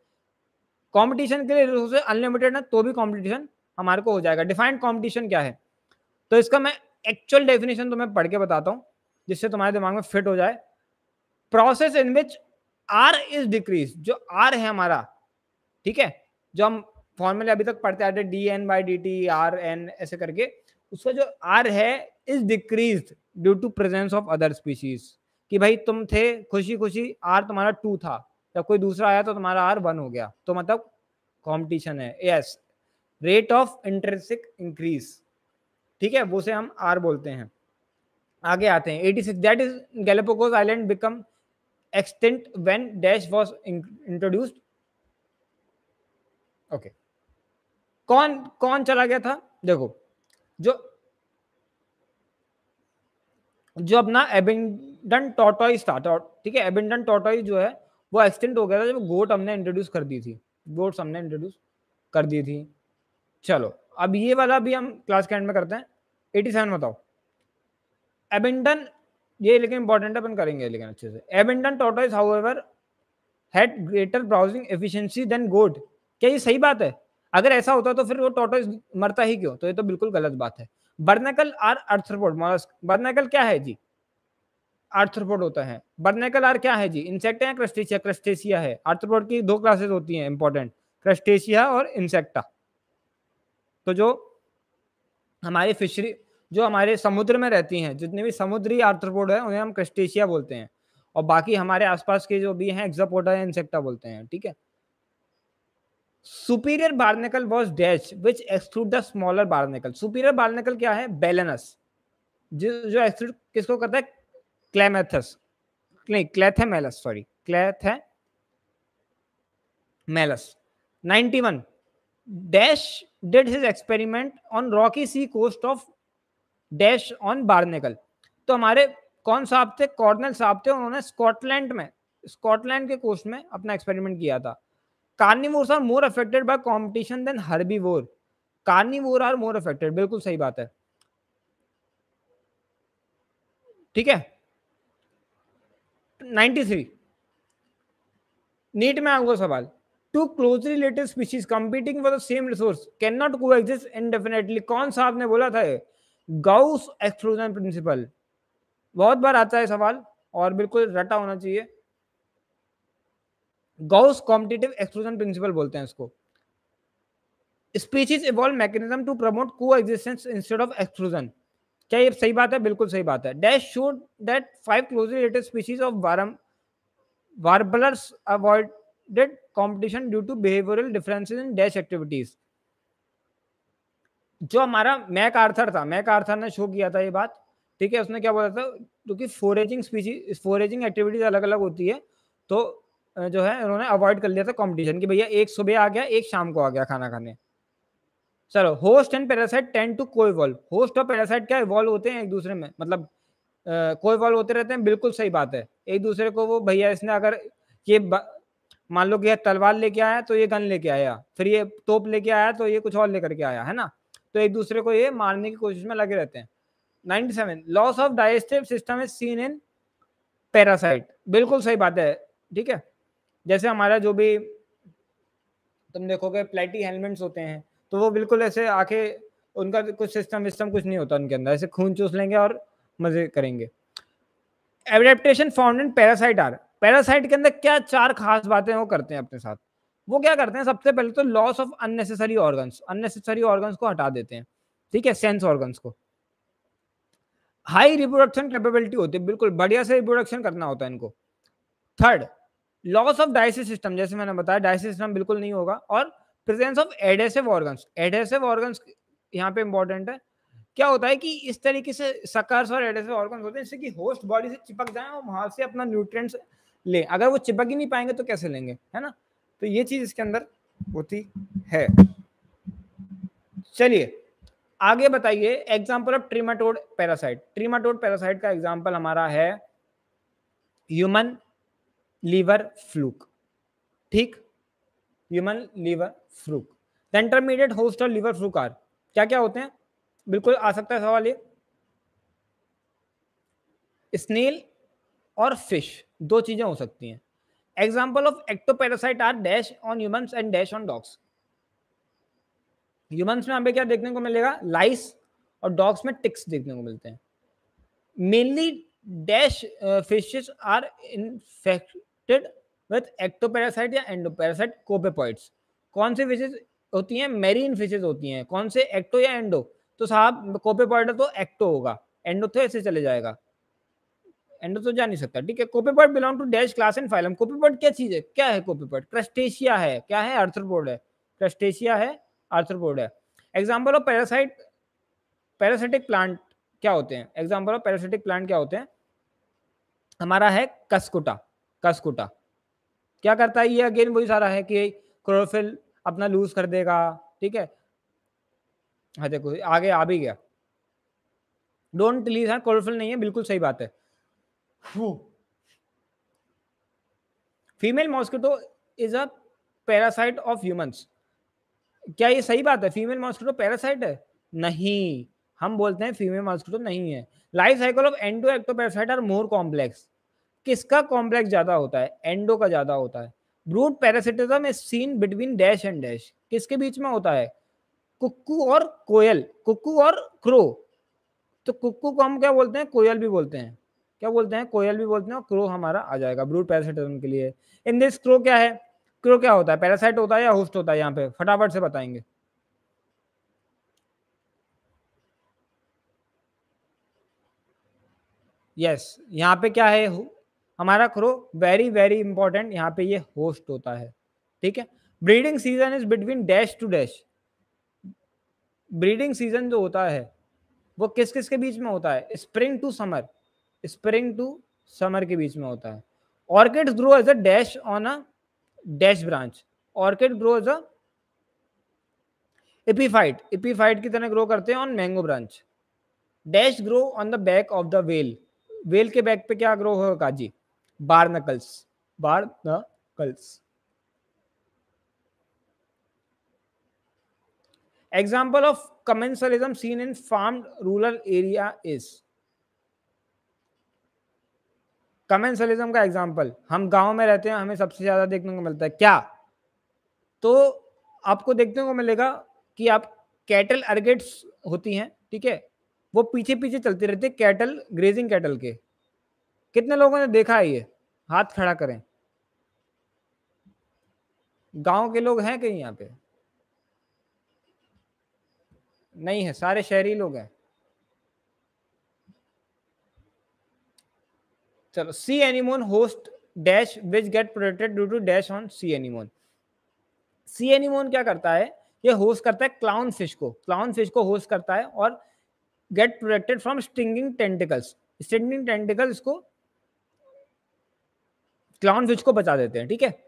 कॉम्पिटिशन के लिए रिसोर्सेज अनलिमिटेड ना तो भी कॉम्पिटिशन हमारे को हो जाएगा डिफाइंड कॉम्पिटिशन क्या है तो इसका मैं एक्चुअल डेफिनेशन तो मैं पढ़ के बताता हूँ जिससे तुम्हारे दिमाग में फिट हो जाए process in which R is decrease जो आर है हमारा ठीक है जो हम फॉर्मूले अभी तक पढ़ते आते D N by D T R N ऐसे करके उसका जो आर है is decrease due to presence of other species कि भाई तुम थे खुशी खुशी आर तुम्हारा टू था जब कोई दूसरा आया तो तुम्हारा आर वन हो गया तो मतलब कॉम्पिटिशन है yes rate of intrinsic increase ठीक है वो से हम आर बोलते हैं आगे आते हैं eighty six that is Galapagos Island become extinct when dash was introduced okay कौन कौन चला गया था देखो जो जो अपना एबेंडन टॉटॉइस था तो ठीक है एबेंडन टॉटॉइस जो है वो एक्सटेंट हो गया था जब गोट हमने इंट्रोड्यूस कर दी थी गोट हमने इंट्रोड्यूस कर दी थी चलो अब ये वाला भी हम क्लास के एंड में करते हैं एटी सेवन बताओ एबेंडन ये लेकिन इंपॉर्टेंट अपन करेंगे लेकिन अच्छे से Abingdon tortoise however had greater browsing efficiency than goat क्या ये सही बात है अगर ऐसा होता तो फिर वो टोटोइस मरता ही क्यों तो ये तो बिल्कुल गलत बात है barnacle are arthropod mollusc barnacle क्या है जी आर्थ्रोपोड होता है बर्नेकल आर क्या है जी इंसेक्ट है क्रस्टेशिया क्रस्टेशिया है आर्थ्रोपोड की दो क्लासेस होती हैं इंपॉर्टेंट क्रस्टेशिया और इंसेक्टा तो जो हमारी फिशरी जो हमारे समुद्र में रहती हैं जितने भी समुद्री आर्थ्रोपोड है उन्हें हम क्रस्टेशिया बोलते हैं और बाकी हमारे आसपास के जो भी हैं एग्जापोडा या इंसेक्टा बोलते हैं ठीक है superior barnacle was dash which exclude the smaller barnacle superior barnacle क्या है बेलनस जो जो एक्सक्लूड किसको करता है क्लेमेथस नहीं chthamalus sorry chthamalus 91 dash did his experiment on rocky sea coast of dash on barnacle तो हमारे कौन साहब थे कॉर्नल साहब थे उन्होंने स्कॉटलैंड में स्कॉटलैंड के कोस्ट में अपना एक्सपेरिमेंट किया था carnivores are more affected by competition than herbivore carnivore are more affected बिल्कुल सही बात है ठीक है 93 नीट में आऊंगा सवाल two closely related species competing for the same resource can not coexist indefinitely कौन सा आपने बोला था गाउस एक्सक्लूजन प्रिंसिपल बहुत बार आता है सवाल और बिल्कुल रटा होना चाहिए गॉस कॉम्पिटेटिव एक्सक्लूजन प्रिंसिपल बोलते हैं इसको species evolve mechanism to promote coexistence instead of exclusion क्या ये सही बात है बिल्कुल सही बात है dash showed that five closely related species of warm warblers avoided competition due to behavioural differences in dash activities जो हमारा मैक आर्थर था मैक आर्थर ने शो किया था ये बात ठीक है उसने क्या बोला था क्योंकि फोरेजिंग स्पीसीज फोरेजिंग एक्टिविटीज अलग अलग होती है तो जो है उन्होंने अवॉइड कर लिया था कॉम्पिटिशन की भैया एक सुबह आ गया एक शाम को आ गया खाना खाने चलो host and parasite tend to coevolve host और पैरासाइट क्या इवॉल्व होते हैं एक दूसरे में मतलब को इवॉल्व होते रहते हैं बिल्कुल सही बात है एक दूसरे को वो भैया इसने अगर ये मान लो कि यह तलवार लेके आया तो ये गन लेके आया फिर ये तोप लेके आया तो ये कुछ और लेकर के आया है ना तो एक दूसरे को ये मारने की कोशिश में लगे रहते हैं ninety seven loss of digestive system is seen in parasite बिल्कुल सही बात है ठीक है जैसे हमारा जो भी तुम देखोगे प्लेटी हेलमेट्स होते हैं तो वो बिल्कुल ऐसे आके उनका कुछ सिस्टम विस्टम कुछ नहीं होता उनके अंदर ऐसे खून चूस लेंगे और मजे करेंगे adaptation found parasite are parasite के अंदर क्या चार खास बातें वो करते हैं अपने साथ वो क्या करते हैं सबसे पहले तो loss of unnecessary organs unnecessary organs को हटा देते हैं ठीक है सेंस ऑर्गन्स को हाई रिप्रोडक्शन कैपेबिलिटी होती है बिल्कुल बढ़िया से रिप्रोडक्शन करना होता है इनको थर्ड लॉस ऑफ डायसिस सिस्टम जैसे मैंने बताया डायसिस सिस्टम बिल्कुल नहीं होगा और presence of adhesive organs adhesive organs यहाँ पे इंपॉर्टेंट है क्या होता है कि इस तरीके से सकर्स और एडेसिव ऑर्गन्स होते हैं जिससे कि होस्ट बॉडी से चिपक जाए और वहां से अपना न्यूट्रिएंट्स ले अगर वो चिपक ही नहीं पाएंगे तो कैसे लेंगे है ना तो ये चीज इसके अंदर होती है चलिए आगे बताइए example of trematode parasite trematode parasite का एग्जाम्पल हमारा है ह्यूमन लीवर फ्लूक ठीक human liver fluke the intermediate host और लीवर फ्लूक आर क्या क्या होते हैं बिल्कुल आ सकता है सवाल ये स्नेल और फिश दो चीजें हो सकती हैं example of ectoparasite are dash on humans and dash on dogs humans में हमें क्या देखने को मिलेगा लाइस और डॉग्स में टिक्स देखने को मिलते हैं mainly dash fishes are infect infected with ectoparasite या एंडोपैरासाइट कोपेपॉइड्स कौन से फिशेज होती हैं मेरीन फिशेज होती हैं कौन से एक्टो या एंडो तो साहब कोपेपॉइड तो एक्टो होगा एंडो तो ऐसे चले जाएगा एंडो तो जा नहीं सकता ठीक है copepod belong to dash class and phylum copepod क्या चीज है क्या है कोपेपॉइड क्रस्टेशिया है क्या है आर्थ्रोपोड है क्रस्टेशिया है आर्थ्रोपोड है example of parasite parasitic plant क्या होते हैं एग्जाम्पल ऑफ पैरासिटिक प्लांट क्या होते हैं हमारा है कस्कुटा कसकुटा क्या करता है ये अगेन वही सारा है कि क्लोरोफिल अपना लूज कर देगा ठीक है हाँ देखो आगे आ भी गया डोंट लीज हाँ क्लोरोफिल नहीं है बिल्कुल सही बात है female mosquito is a parasite of humans क्या ये सही बात है फीमेल मॉस्किटो पैरासाइट है नहीं हम बोलते हैं फीमेल मॉस्किटो नहीं है life cycle of endo ecto parasite are more complex किसका कॉम्प्लेक्स ज्यादा होता है एंडो का ज्यादा होता है brood parasitism is seen between dash and dash किसके बीच में होता है कुक्कू और कोयल कुक्कू और क्रो तो कुक्कू को हम क्या बोलते हैं कोयल भी बोलते हैं क्या बोलते हैं कोयल भी बोलते हैं और क्रो हमारा आ जाएगा ब्रूट पैरासिटिज्म के लिए इन दिस क्रो क्या है क्रो क्या होता है पैरासाइट होता है या होस्ट होता है यहाँ पे फटाफट से बताएंगे यस yes, यहाँ पे क्या है हमारा क्रो वेरी वेरी इंपॉर्टेंट यहाँ पे ये होस्ट होता है ठीक है breeding season is between dash to dash breeding season जो होता है वो किस किस के बीच में होता है spring to summer spring to summer के बीच में होता है orchid grow as a dash on a dash branch orchid grow as a epiphyte epiphyte की तरह ग्रो करते हैं on mango branch dash grow on the back of the whale whale के बैक पे क्या ग्रो होगा काजी barnacles example of commensalism seen in farm rural area is commensalism का एग्जाम्पल हम गांव में रहते हैं हमें सबसे ज्यादा देखने को मिलता है क्या तो आपको देखने को मिलेगा कि आप कैटल अर्गेट्स होती हैं ठीक है वो पीछे पीछे चलती रहती है कैटल ग्रेजिंग कैटल के कितने लोगों ने देखा है ये हाथ खड़ा करें गांव के लोग हैं कहीं यहाँ पे नहीं है सारे शहरी लोग हैं चलो sea anemone host dash which get protected due to dash on sea anemone sea anemone क्या करता है ये होस्ट करता है क्लाउन फिश को क्लाउन फिश को होस्ट करता है और get protected from stinging tentacles stinging tentacles को क्लाउन विच को बचा देते हैं ठीक है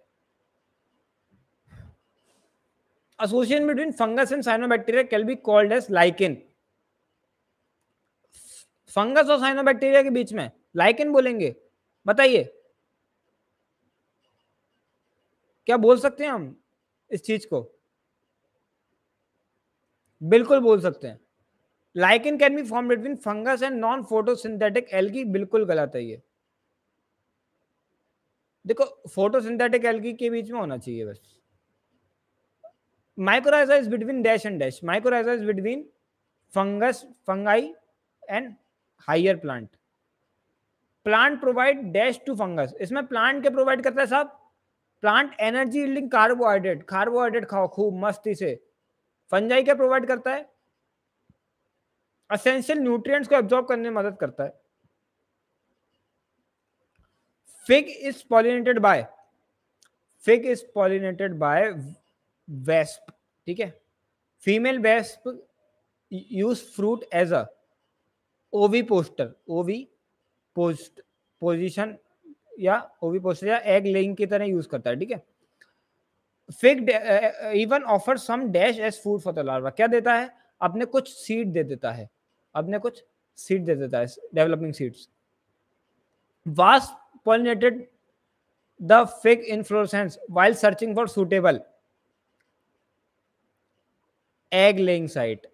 association between fungus and cyanobacteria can be called as lichen fungus और साइनोबैक्टीरिया के बीच में लाइकिन बोलेंगे बताइए क्या बोल सकते हैं हम इस चीज को बिल्कुल बोल सकते हैं lichen can be form between fungus and non photosynthetic algae बिल्कुल गलत है ये देखो फोटोसिंथेटिक एल्गी के बीच में होना चाहिए बस mycorrhiza is between dash and dash mycorrhiza is between fungus fungi and higher plant plant provide dash to fungus इसमें प्लांट क्या प्रोवाइड करता है साहब plant energy yielding carbohydrate carbohydrate खाओ खूब मस्ती से फंजाई क्या प्रोवाइड करता है असेंशियल न्यूट्रिएंट्स को एब्जॉर्ब करने में मदद करता है fig is pollinated by fig is pollinated by wasp ठीक है female wasp use fruit as a ovipositor ओवी पोस्ट पोजिशन या ओवी पोस्टर या एग लेइंग की तरह यूज करता है ठीक है fig even offer some dash as food for the larva क्या देता है अपने कुछ सीड दे देता है अपने कुछ सीड दे देता है developing seeds wasp pollinated the fig inflorescence while searching for suitable egg laying site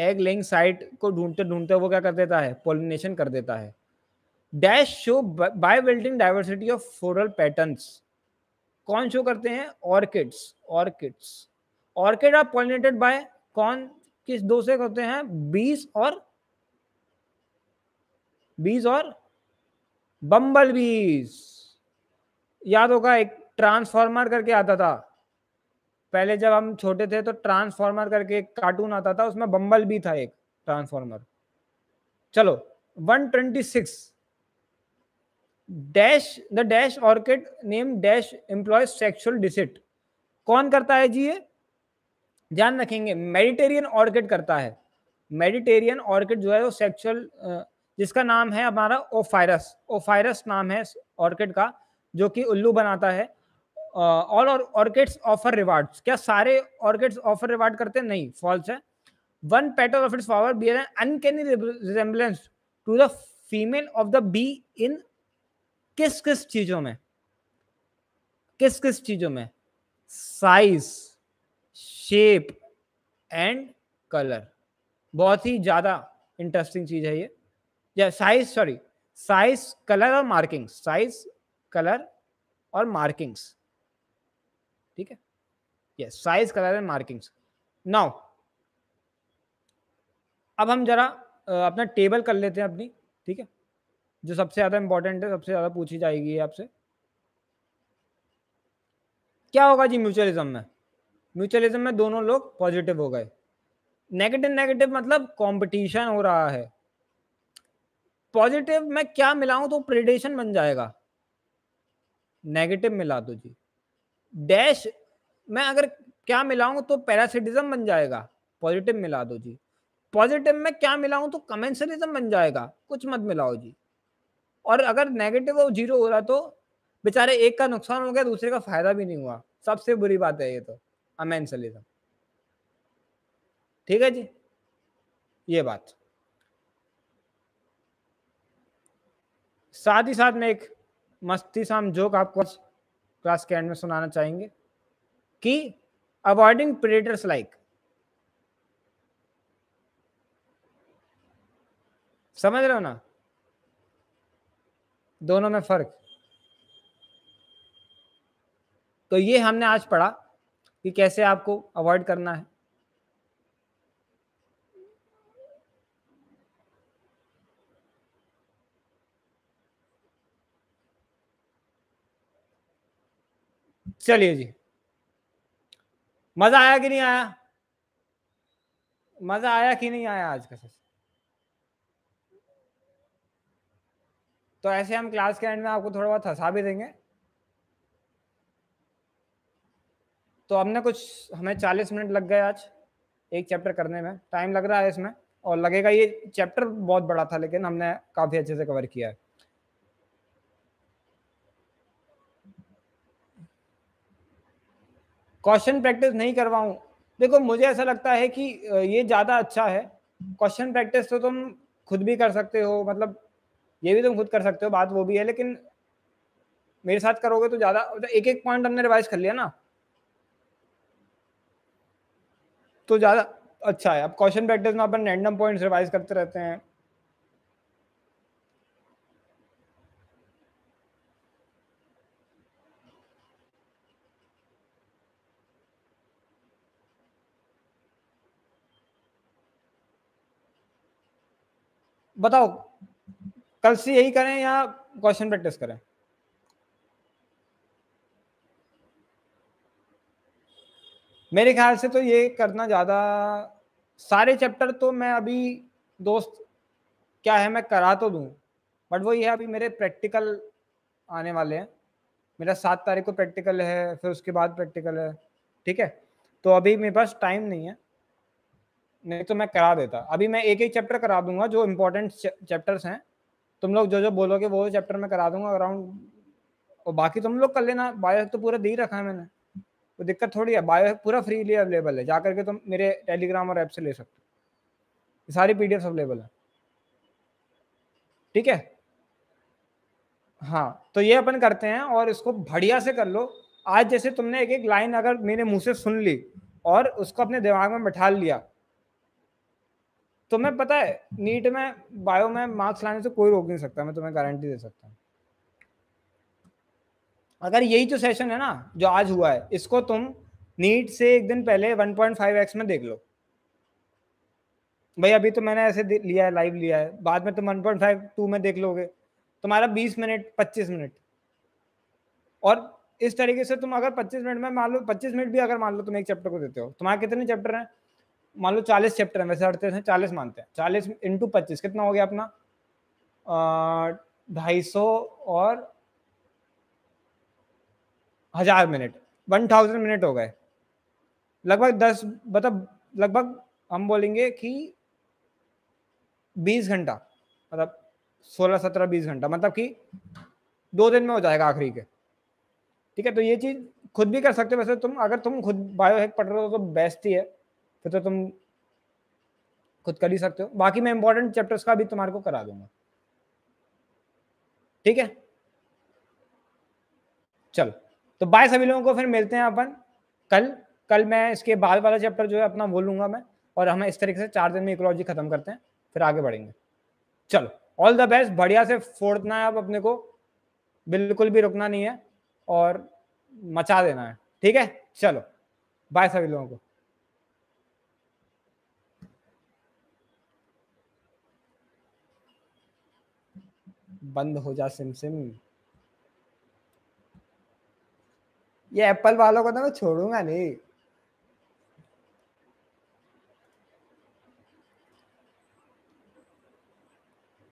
egg laying site को ढूंढते ढूंढते वो क्या कर देता है पोलिनेशन कर देता है dash show by building diversity of floral patterns कौन शो करते हैं orchids orchids orchid are pollinated by कौन किस दो से करते हैं बीस और बीज और बम्बल बीज याद होगा एक ट्रांसफॉर्मर करके आता था पहले जब हम छोटे थे तो ट्रांसफॉर्मर करके एक कार्टून आता था उसमें बम्बल भी था एक ट्रांसफॉर्मर चलो 126 dash the dash orchid name dash employ sexual deceit कौन करता है जी ये ध्यान रखेंगे मेडिटेरियन ऑर्किड करता है मेडिटेरियन ऑर्किड जो है वो सेक्सुअल जिसका नाम है हमारा ओफायरस ओफायरस नाम है ऑर्किड का जो कि उल्लू बनाता है ऑल और ऑर्किड्स ऑफर रिवार्ड क्या सारे ऑर्किड्स ऑफर रिवार्ड करते हैं नहीं फॉल्स है one pattern of its flower be an uncanny resemblance to the female of the bee in किस किस चीजों में किस किस चीजों में साइज शेप एंड कलर बहुत ही ज्यादा इंटरेस्टिंग चीज है ये या साइज सॉरी साइज कलर और मार्किंग्स साइज कलर और मार्किंग्स ठीक है yes size colour and markings now अब हम जरा अपना टेबल कर लेते हैं अपनी ठीक है जो सबसे ज़्यादा इंपॉर्टेंट है सबसे ज़्यादा पूछी जाएगी आपसे क्या होगा जी म्यूचुअलिज्म में म्यूचुअलिज्म में दोनों लोग पॉजिटिव हो गए नेगेटिव नेगेटिव मतलब कंपटीशन हो रहा है पॉजिटिव में क्या मिलाऊं तो प्रेडेशन बन जाएगा नेगेटिव मिला दो जी डैश में अगर क्या मिलाऊं तो पैरासिटिज्म बन जाएगा पॉजिटिव मिला दो जी पॉजिटिव में क्या मिलाऊं तो कमेंसरिज्म बन जाएगा कुछ मत मिलाओ जी और अगर नेगेटिव और जीरो हो रहा तो बेचारे एक का नुकसान हो गया दूसरे का फायदा भी नहीं हुआ सबसे बुरी बात है ये तो अमेंसलिज्म ठीक है जी ये बात साथ ही साथ में एक मस्ती सा हम जोक आपको क्लास के एंड में सुनाना चाहेंगे कि अवॉइडिंग प्रेडेटर्स लाइक समझ रहे हो ना दोनों में फर्क तो ये हमने आज पढ़ा कि कैसे आपको अवॉइड करना है चलिए जी मजा आया कि नहीं आया मजा आया कि नहीं आया आज का सेशन तो ऐसे हम क्लास के एंड में आपको थोड़ा बहुत हंसा भी देंगे तो हमने कुछ हमें 40 मिनट लग गए आज एक चैप्टर करने में टाइम लग रहा है इसमें और लगेगा ये चैप्टर बहुत बड़ा था लेकिन हमने काफ़ी अच्छे से कवर किया है क्वेश्चन प्रैक्टिस नहीं करवाऊं देखो मुझे ऐसा लगता है कि ये ज़्यादा अच्छा है क्वेश्चन प्रैक्टिस तो तुम खुद भी कर सकते हो मतलब ये भी तुम खुद कर सकते हो बात वो भी है लेकिन मेरे साथ करोगे तो ज़्यादा तो मतलब एक एक पॉइंट हमने रिवाइज कर लिया ना तो ज़्यादा अच्छा है अब क्वेश्चन प्रैक्टिस में अपन रैंडम पॉइंट्स रिवाइज करते रहते हैं बताओ कल से यही करें या क्वेश्चन प्रैक्टिस करें मेरे ख्याल से तो ये करना ज़्यादा सारे चैप्टर तो मैं अभी दोस्त क्या है मैं करा तो दूँ बट वो ये है अभी मेरे प्रैक्टिकल आने वाले हैं मेरा सात तारीख को प्रैक्टिकल है फिर उसके बाद प्रैक्टिकल है ठीक है तो अभी मेरे पास टाइम नहीं है नहीं तो मैं करा देता अभी मैं एक एक चैप्टर करा दूंगा जो इम्पोर्टेंट चैप्टर्स हैं तुम लोग जो जो बोलोगे वो चैप्टर में करा दूंगा अराउंड और बाकी तुम लोग कर लेना बायो तो पूरा दे ही रखा है मैंने वो दिक्कत थोड़ी है बायो पूरा फ्रीली अवेलेबल है जा करके तुम मेरे टेलीग्राम और ऐप से ले सकते हो सारी पी अवेलेबल है ठीक है हाँ तो ये अपन करते हैं और इसको बढ़िया से कर लो आज जैसे तुमने एक एक लाइन अगर मेरे मुंह से सुन ली और उसको अपने दिमाग में बैठा लिया तो मैं पता है नीट में बायो में मार्क्स लाने से कोई रोक नहीं सकता मैं तुम्हें गारंटी दे सकता हूँ अगर यही जो तो सेशन है ना जो आज हुआ है इसको तुम नीट से एक दिन पहले 1.5x में देख लो भाई अभी तो मैंने ऐसे लिया है लाइव लिया है बाद में तुम 1.52 में देख लोगे तुम्हारा 20 मिनट 25 मिनट और इस तरीके से तुम अगर 25 मिनट में मान लो 25 मिनट भी अगर मान लो तुम एक चैप्टर को देते हो तो तुम्हारे कितने चैप्टर हैं मान लो चालीस चैप्टर है वैसे अड़तीस है चालीस मानते हैं चालीस इंटू पच्चीस कितना हो गया अपना ढाई सौ और हजार मिनट वन थाउजेंड मिनट हो गए लगभग दस मतलब लगभग हम बोलेंगे कि बीस घंटा मतलब सोलह सत्रह बीस घंटा मतलब कि दो दिन में हो जाएगा आखिरी के ठीक है तो ये चीज़ खुद भी कर सकते हो वैसे तुम अगर तुम खुद बायो हैक पढ़ रहे हो तो बेस्ट ही है फिर तो तुम खुद कर ही सकते हो बाकी मैं इंपॉर्टेंट चैप्टर्स का भी तुम्हारे को करा दूंगा ठीक है चलो तो बाय सभी लोगों को फिर मिलते हैं अपन कल कल मैं इसके बाद वाला चैप्टर जो है अपना बोल लूंगा मैं और हम इस तरीके से चार दिन में इकोलॉजी खत्म करते हैं फिर आगे बढ़ेंगे चलो ऑल द बेस्ट बढ़िया से फोड़ना है आप अपने को बिल्कुल भी रुकना नहीं है और मचा देना है ठीक है चलो बाय सभी लोगों को बंद हो जा सिम सिम ये एप्पल वालों को तो मैं छोड़ूंगा नहीं